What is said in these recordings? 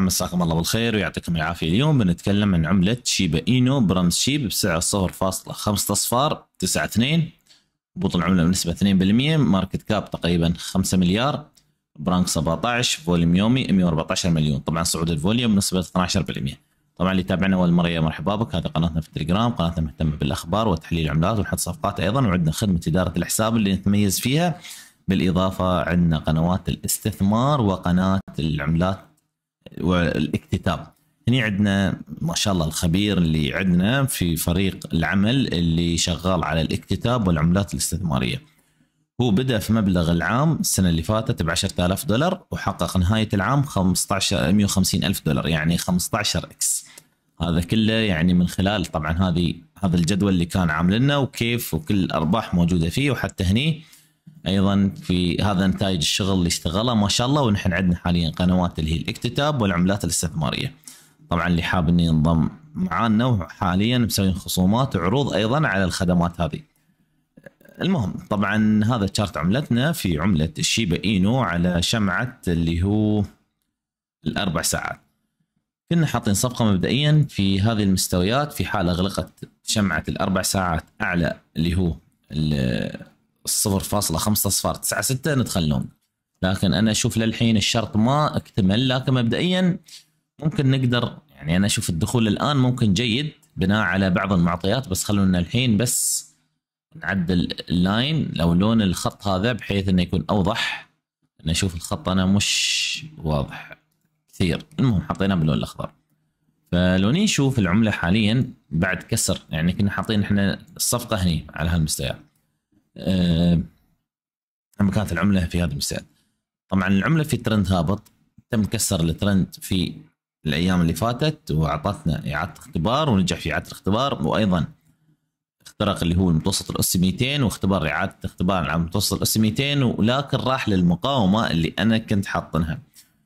مساكم الله بالخير ويعطيكم العافيه اليوم بنتكلم عن عمله شيبا اينو برمز شيب بسعر 0.5 اصفار 2 هبوط العمله بنسبه 2% ماركت كاب تقريبا 5 مليار برانك 17 فوليوم يومي 114 مليون طبعا صعود الفوليوم بنسبه 12% طبعا اللي يتابعنا اول مره يا مرحبا بك هذه قناتنا في التليجرام قناتنا مهتمه بالاخبار وتحليل العملات ونحط صفقات ايضا وعندنا خدمه اداره الحساب اللي نتميز فيها بالاضافه عندنا قنوات الاستثمار وقناه العملات والاكتتاب هني عندنا ما شاء الله الخبير اللي عندنا في فريق العمل اللي شغال على الاكتتاب والعملات الاستثماريه هو بدا في مبلغ العام السنه اللي فاتت ب 10000 دولار وحقق نهايه العام 15 150 الف دولار يعني 15 اكس هذا كله يعني من خلال طبعا هذه هذا الجدول اللي كان عامل لنا وكيف وكل الارباح موجوده فيه وحتى هني ايضا في هذا نتائج الشغل اللي اشتغله ما شاء الله ونحن عندنا حاليا قنوات اللي هي الاكتتاب والعملات الاستثماريه. طبعا اللي حاب انه ينضم معانا وحاليا مسويين خصومات وعروض ايضا على الخدمات هذه. المهم طبعا هذا شارت عملتنا في عمله الشيبا اينو على شمعه اللي هو الاربع ساعات. كنا حاطين صفقة مبدئيا في هذه المستويات في حال أغلقت شمعة الأربع ساعات أعلى اللي هو صفر فاصلة خمسة أصفار تسعة ستة ندخل لكن أنا أشوف للحين الشرط ما اكتمل لكن مبدئيا ممكن نقدر يعني أنا أشوف الدخول الآن ممكن جيد بناء على بعض المعطيات بس خلونا الحين بس نعدل اللاين لو لون الخط هذا بحيث انه يكون اوضح انا اشوف الخط انا مش واضح كثير المهم حطيناه باللون الاخضر فلو نشوف العمله حاليا بعد كسر يعني كنا حاطين احنا الصفقه هني على هالمستويات لما آه، كانت العمله في هذا المستعد طبعا العمله في ترند هابط تم كسر الترند في الايام اللي فاتت واعطتنا اعاده اختبار ونجح في اعاده الاختبار وايضا اخترق اللي هو المتوسط الاس 200 واختبار اعاده اختبار على المتوسط الاس 200 ولكن راح للمقاومه اللي انا كنت حاطنها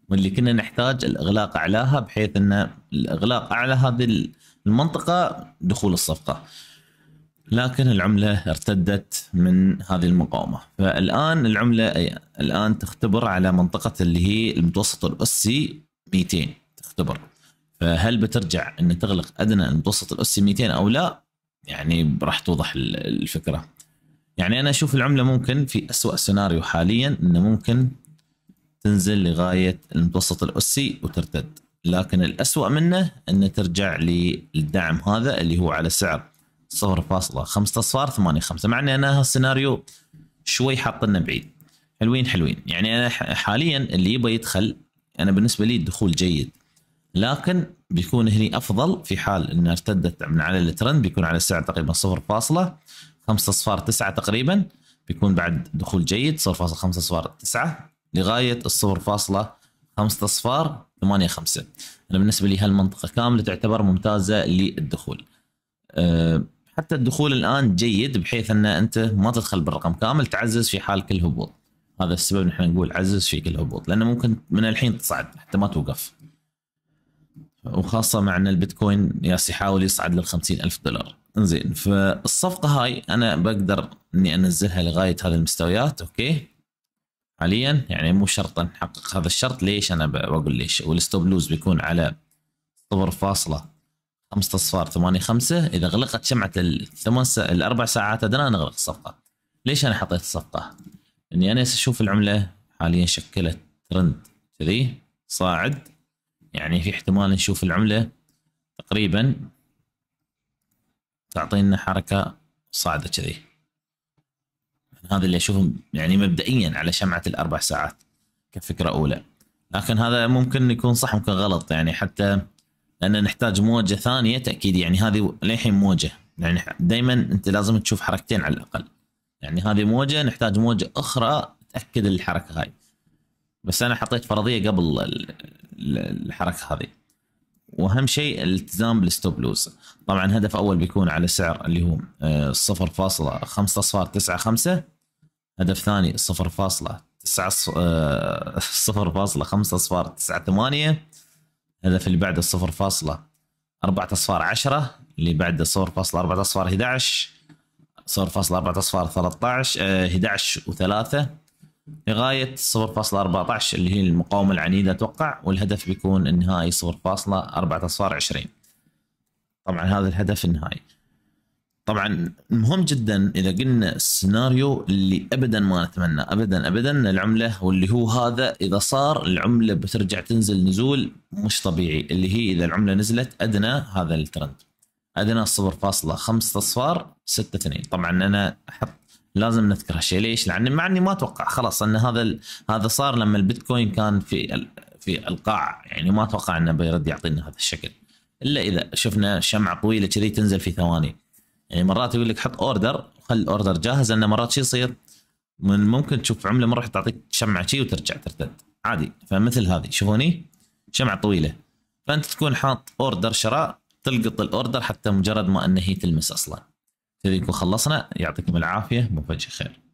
واللي كنا نحتاج الاغلاق اعلاها بحيث ان الاغلاق اعلى هذه المنطقه دخول الصفقه لكن العملة ارتدت من هذه المقاومة فالآن العملة الآن تختبر على منطقة اللي هي المتوسط الأسي 200 تختبر فهل بترجع أن تغلق أدنى المتوسط الأسي 200 أو لا يعني راح توضح الفكرة يعني أنا أشوف العملة ممكن في أسوأ سيناريو حاليا أنه ممكن تنزل لغاية المتوسط الأسي وترتد لكن الأسوأ منه أن ترجع للدعم هذا اللي هو على سعر أصفار 8 5 مع ان انا هالسيناريو شوي حاطنا بعيد حلوين حلوين يعني انا حاليا اللي يبغى يدخل انا بالنسبه لي الدخول جيد لكن بيكون هني افضل في حال ان ارتدت من على الترند بيكون على السعر تقريبا صفر فاصلة خمسة اصفار 9 تقريبا بيكون بعد دخول جيد 0.5 اصفار 9 لغايه الصفر فاصلة خمسة اصفار 8 5 انا بالنسبه لي هالمنطقه كامله تعتبر ممتازه للدخول أه حتى الدخول الان جيد بحيث ان انت ما تدخل بالرقم كامل تعزز في حال كل هبوط هذا السبب نحن نقول عزز في كل هبوط لانه ممكن من الحين تصعد حتى ما توقف وخاصه مع ان البيتكوين ياس يحاول يصعد لل ألف دولار انزين فالصفقه هاي انا بقدر اني انزلها لغايه هذه المستويات اوكي حاليا يعني مو شرط نحقق هذا الشرط ليش انا بقول ليش والستوب لوز بيكون على صفر فاصله خمسة اصفار ثمانية خمسة اذا غلقت شمعة الثمان الاربع ساعات ادنى نغلق الصفقة ليش انا حطيت الصفقة؟ اني انا اشوف العملة حاليا شكلت ترند كذي صاعد يعني في احتمال نشوف العملة تقريبا تعطينا حركة صاعدة كذي يعني هذا اللي اشوفه يعني مبدئيا على شمعة الاربع ساعات كفكرة اولى لكن هذا ممكن يكون صح ممكن غلط يعني حتى لان نحتاج موجه ثانيه تاكيد يعني هذه للحين موجه يعني دائما انت لازم تشوف حركتين على الاقل يعني هذه موجه نحتاج موجه اخرى تاكد الحركه هاي بس انا حطيت فرضيه قبل الحركه هذه واهم شيء الالتزام بالستوب لوز طبعا هدف اول بيكون على سعر اللي هو 0.595 آه، هدف ثاني 0.9 0.598 الهدف اللي بعد الصفر فاصلة أربعة أصفار عشرة اللي بعد صفر فاصلة أربعة أصفار 11 صفر فاصلة أربعة أصفار 13 آه 11 وثلاثة لغاية صفر فاصلة أربعة عشر اللي هي المقاومة العنيدة أتوقع والهدف بيكون النهائي صفر فاصلة أربعة أصفار 20 طبعا هذا الهدف النهائي طبعا مهم جدا اذا قلنا السيناريو اللي ابدا ما نتمنى ابدا ابدا العمله واللي هو هذا اذا صار العمله بترجع تنزل نزول مش طبيعي اللي هي اذا العمله نزلت ادنى هذا الترند ادنى 0.5 اصفار 6 2 طبعا انا احط لازم نذكر هالشيء ليش؟ لان مع اني ما اتوقع خلاص ان هذا هذا صار لما البيتكوين كان في في القاع يعني ما اتوقع انه بيرد يعطينا هذا الشكل الا اذا شفنا شمعه طويله كذي تنزل في ثواني يعني مرات يقول لك حط اوردر خل الاوردر جاهز لان مرات شو يصير؟ من ممكن تشوف عمله مره تعطيك شمعه شي وترجع ترتد عادي فمثل هذه شوفوني شمعه طويله فانت تكون حاط اوردر شراء تلقط الاوردر حتى مجرد ما انه هي تلمس اصلا كذا يكون خلصنا يعطيكم العافيه مو خير